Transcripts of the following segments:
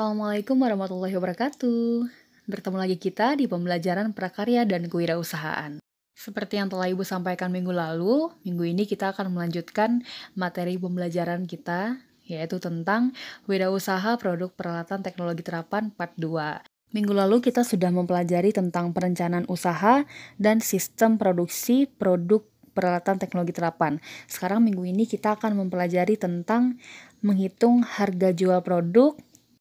Assalamualaikum warahmatullahi wabarakatuh. Bertemu lagi kita di pembelajaran prakarya dan kewirausahaan. Seperti yang telah Ibu sampaikan minggu lalu, minggu ini kita akan melanjutkan materi pembelajaran kita, yaitu tentang wirausaha produk peralatan teknologi terapan part 2. Minggu lalu kita sudah mempelajari tentang perencanaan usaha dan sistem produksi produk peralatan teknologi terapan. Sekarang minggu ini kita akan mempelajari tentang menghitung harga jual produk,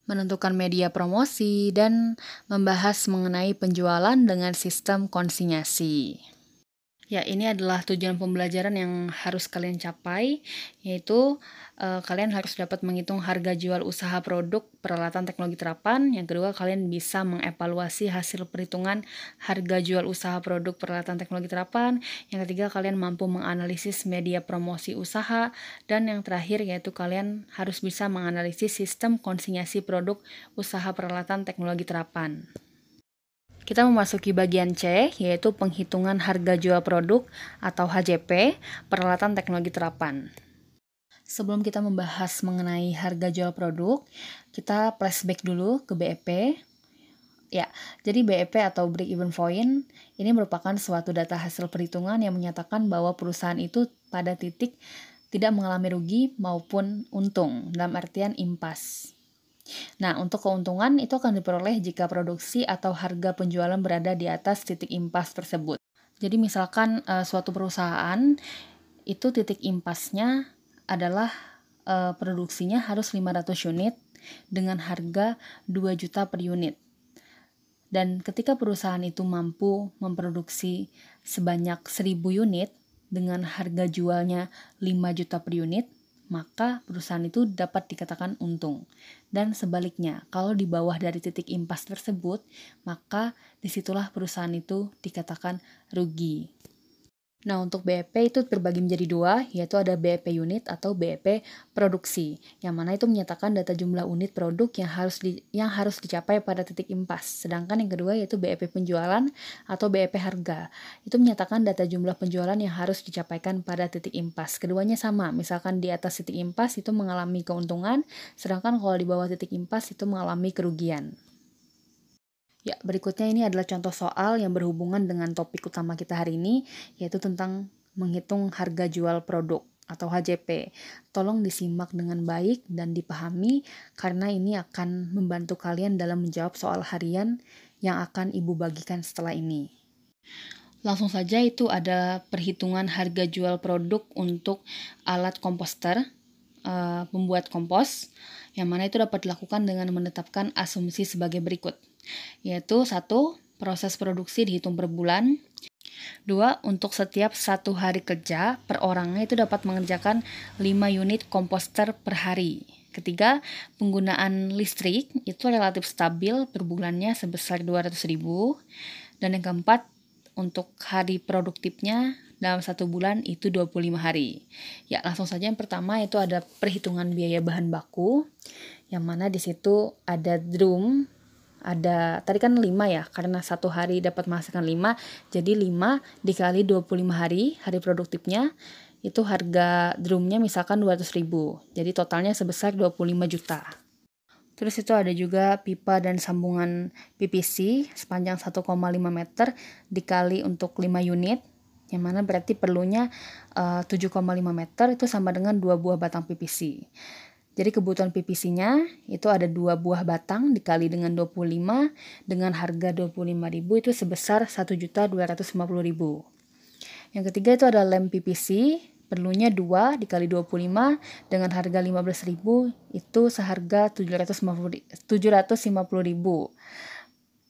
menentukan media promosi, dan membahas mengenai penjualan dengan sistem konsinyasi. Ya, ini adalah tujuan pembelajaran yang harus kalian capai, yaitu e, kalian harus dapat menghitung harga jual usaha produk peralatan teknologi terapan. Yang kedua, kalian bisa mengevaluasi hasil perhitungan harga jual usaha produk peralatan teknologi terapan. Yang ketiga, kalian mampu menganalisis media promosi usaha. Dan yang terakhir, yaitu kalian harus bisa menganalisis sistem konsinyasi produk usaha peralatan teknologi terapan. Kita memasuki bagian C, yaitu penghitungan harga jual produk atau HJP, peralatan teknologi terapan. Sebelum kita membahas mengenai harga jual produk, kita flashback dulu ke BEP. Ya, jadi BEP atau break even point ini merupakan suatu data hasil perhitungan yang menyatakan bahwa perusahaan itu pada titik tidak mengalami rugi maupun untung, dalam artian impas. Nah, untuk keuntungan itu akan diperoleh jika produksi atau harga penjualan berada di atas titik impas tersebut. Jadi misalkan e, suatu perusahaan itu titik impasnya adalah e, produksinya harus 500 unit dengan harga 2 juta per unit. Dan ketika perusahaan itu mampu memproduksi sebanyak 1000 unit dengan harga jualnya 5 juta per unit, maka perusahaan itu dapat dikatakan untung dan sebaliknya. Kalau di bawah dari titik impas tersebut, maka disitulah perusahaan itu dikatakan rugi. Nah, untuk BEP itu terbagi menjadi dua, yaitu ada BEP unit atau BEP produksi, yang mana itu menyatakan data jumlah unit produk yang harus di, yang harus dicapai pada titik impas. Sedangkan yang kedua yaitu BEP penjualan atau BEP harga. Itu menyatakan data jumlah penjualan yang harus dicapaikan pada titik impas. Keduanya sama, misalkan di atas titik impas itu mengalami keuntungan, sedangkan kalau di bawah titik impas itu mengalami kerugian. Ya, berikutnya ini adalah contoh soal yang berhubungan dengan topik utama kita hari ini, yaitu tentang menghitung harga jual produk atau HJP. Tolong disimak dengan baik dan dipahami karena ini akan membantu kalian dalam menjawab soal harian yang akan Ibu bagikan setelah ini. Langsung saja itu ada perhitungan harga jual produk untuk alat komposter, eh, pembuat kompos, yang mana itu dapat dilakukan dengan menetapkan asumsi sebagai berikut yaitu satu proses produksi dihitung per bulan. Dua, untuk setiap satu hari kerja, per orangnya itu dapat mengerjakan 5 unit komposter per hari. Ketiga, penggunaan listrik itu relatif stabil per bulannya sebesar 200 ribu. Dan yang keempat, untuk hari produktifnya dalam satu bulan itu 25 hari. Ya, langsung saja yang pertama itu ada perhitungan biaya bahan baku, yang mana di situ ada drum ada tadi kan 5 ya karena satu hari dapat menghasilkan 5 jadi 5 dikali 25 hari hari produktifnya itu harga drumnya misalkan 200 ribu jadi totalnya sebesar 25 juta terus itu ada juga pipa dan sambungan PPC sepanjang 1,5 meter dikali untuk 5 unit yang mana berarti perlunya eh, uh, 7,5 meter itu sama dengan 2 buah batang PPC jadi kebutuhan PPC-nya itu ada dua buah batang dikali dengan 25 dengan harga 25.000 itu sebesar 1.250.000. Yang ketiga itu ada lem PPC, perlunya 2 dikali 25 dengan harga 15.000 itu seharga 750.000.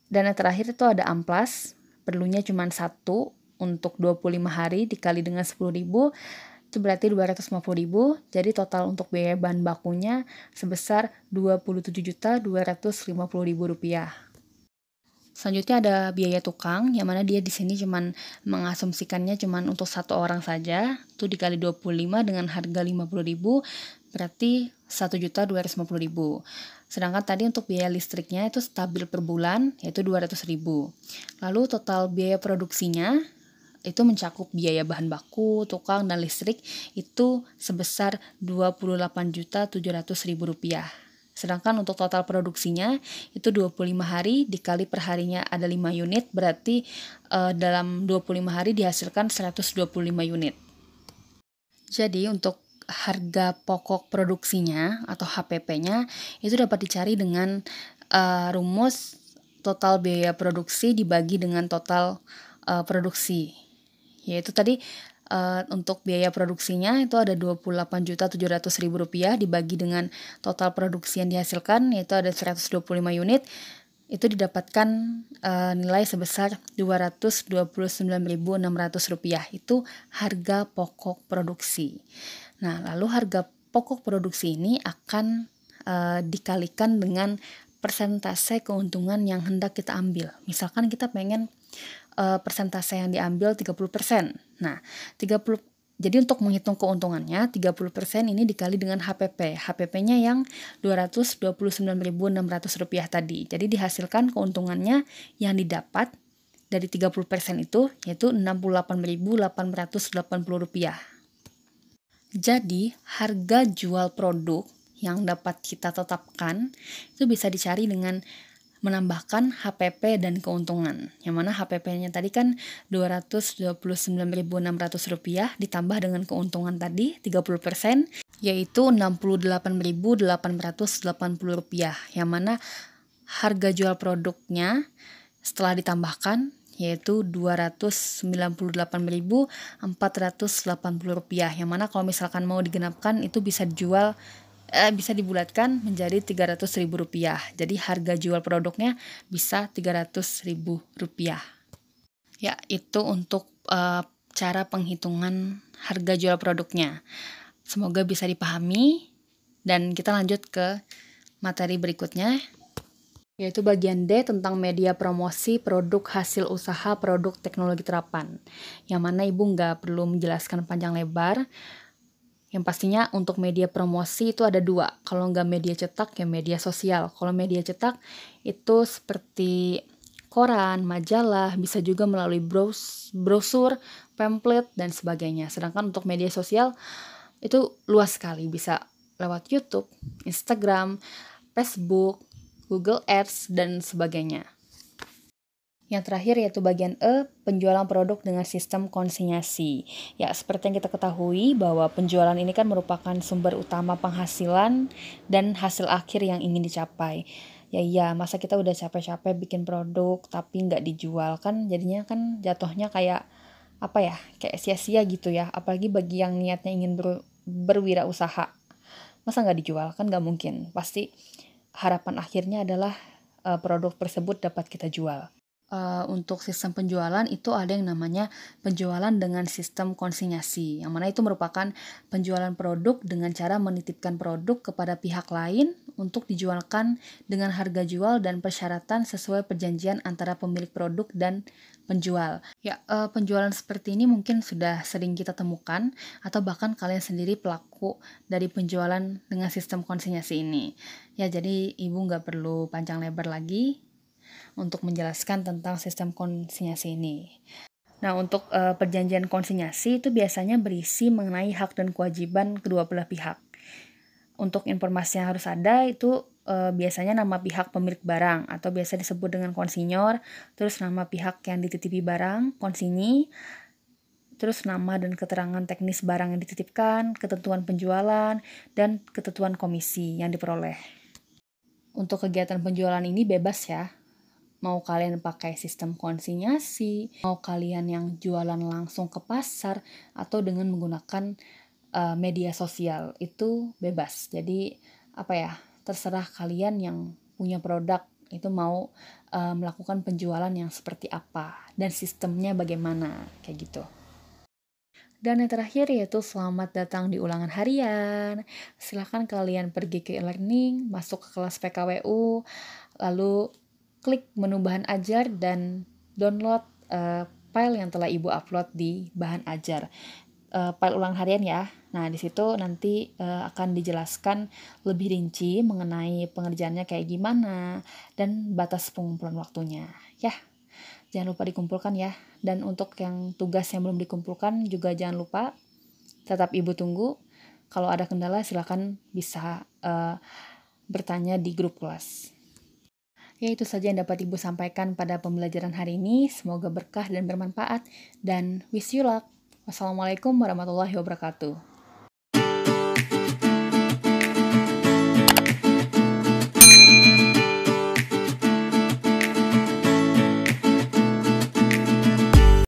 Dan yang terakhir itu ada amplas, perlunya cuma satu untuk 25 hari dikali dengan 10.000 itu berarti 250 ribu jadi total untuk biaya bahan bakunya sebesar 27.250.000 rupiah Selanjutnya ada biaya tukang, yang mana dia di sini cuman mengasumsikannya cuman untuk satu orang saja. Itu dikali 25 dengan harga 50.000 berarti 1.250.000. Sedangkan tadi untuk biaya listriknya itu stabil per bulan yaitu 200.000. Lalu total biaya produksinya itu mencakup biaya bahan baku, tukang, dan listrik itu sebesar Rp28.700.000. Sedangkan untuk total produksinya itu 25 hari dikali perharinya ada 5 unit berarti e, dalam 25 hari dihasilkan 125 unit. Jadi untuk harga pokok produksinya atau HPP-nya itu dapat dicari dengan e, rumus total biaya produksi dibagi dengan total uh, produksi yaitu tadi uh, untuk biaya produksinya itu ada juta rp rupiah dibagi dengan total produksi yang dihasilkan yaitu ada 125 unit itu didapatkan uh, nilai sebesar rp rupiah itu harga pokok produksi. Nah, lalu harga pokok produksi ini akan uh, dikalikan dengan persentase keuntungan yang hendak kita ambil. Misalkan kita pengen e, persentase yang diambil 30%. Nah, 30 jadi untuk menghitung keuntungannya 30% ini dikali dengan HPP. HPP-nya yang 229.600 rupiah tadi. Jadi dihasilkan keuntungannya yang didapat dari 30% itu yaitu 68.880 rupiah. Jadi harga jual produk yang dapat kita tetapkan itu bisa dicari dengan menambahkan HPP dan keuntungan. Yang mana HPP-nya tadi kan rp rupiah ditambah dengan keuntungan tadi 30% yaitu 68.880 rupiah, yang mana harga jual produknya setelah ditambahkan yaitu rp rupiah, yang mana kalau misalkan mau digenapkan itu bisa dijual eh, bisa dibulatkan menjadi rp rupiah. Jadi harga jual produknya bisa rp rupiah. Ya, itu untuk eh, cara penghitungan harga jual produknya. Semoga bisa dipahami dan kita lanjut ke materi berikutnya yaitu bagian D tentang media promosi produk hasil usaha produk teknologi terapan. Yang mana Ibu nggak perlu menjelaskan panjang lebar, yang pastinya untuk media promosi itu ada dua. Kalau nggak media cetak ya media sosial. Kalau media cetak itu seperti koran, majalah, bisa juga melalui bros brosur, pamflet dan sebagainya. Sedangkan untuk media sosial itu luas sekali, bisa lewat YouTube, Instagram, Facebook, Google Ads dan sebagainya. Yang terakhir yaitu bagian E, penjualan produk dengan sistem konsinyasi. Ya, seperti yang kita ketahui bahwa penjualan ini kan merupakan sumber utama penghasilan dan hasil akhir yang ingin dicapai. Ya iya, masa kita udah capek-capek bikin produk tapi nggak dijual kan jadinya kan jatuhnya kayak apa ya, kayak sia-sia gitu ya. Apalagi bagi yang niatnya ingin ber, berwirausaha. Masa nggak dijual kan nggak mungkin. Pasti harapan akhirnya adalah uh, produk tersebut dapat kita jual uh, untuk sistem penjualan itu ada yang namanya penjualan dengan sistem konsinyasi, yang mana itu merupakan penjualan produk dengan cara menitipkan produk kepada pihak lain untuk dijualkan dengan harga jual dan persyaratan sesuai perjanjian antara pemilik produk dan penjual. Ya, uh, penjualan seperti ini mungkin sudah sering kita temukan atau bahkan kalian sendiri pelaku dari penjualan dengan sistem konsinyasi ini. Ya, jadi ibu nggak perlu panjang lebar lagi untuk menjelaskan tentang sistem konsinyasi ini. Nah, untuk uh, perjanjian konsinyasi itu biasanya berisi mengenai hak dan kewajiban kedua belah pihak. Untuk informasi yang harus ada itu uh, biasanya nama pihak pemilik barang atau biasa disebut dengan konsinyor, terus nama pihak yang dititipi barang, konsinyi, terus nama dan keterangan teknis barang yang dititipkan, ketentuan penjualan, dan ketentuan komisi yang diperoleh. Untuk kegiatan penjualan ini bebas ya, Mau kalian pakai sistem konsinyasi, mau kalian yang jualan langsung ke pasar, atau dengan menggunakan uh, media sosial itu bebas. Jadi apa ya, terserah kalian yang punya produk itu mau uh, melakukan penjualan yang seperti apa dan sistemnya bagaimana kayak gitu. Dan yang terakhir yaitu selamat datang di ulangan harian. Silahkan kalian pergi ke e-learning, masuk ke kelas PKWU, lalu klik menu bahan ajar dan download uh, file yang telah Ibu upload di bahan ajar. Uh, file ulang harian ya. Nah, di situ nanti uh, akan dijelaskan lebih rinci mengenai pengerjaannya kayak gimana dan batas pengumpulan waktunya, ya. Jangan lupa dikumpulkan ya. Dan untuk yang tugas yang belum dikumpulkan juga jangan lupa tetap Ibu tunggu. Kalau ada kendala silahkan bisa uh, bertanya di grup kelas. Ya, itu saja yang dapat Ibu sampaikan pada pembelajaran hari ini. Semoga berkah dan bermanfaat. Dan wish you luck. Wassalamualaikum warahmatullahi wabarakatuh.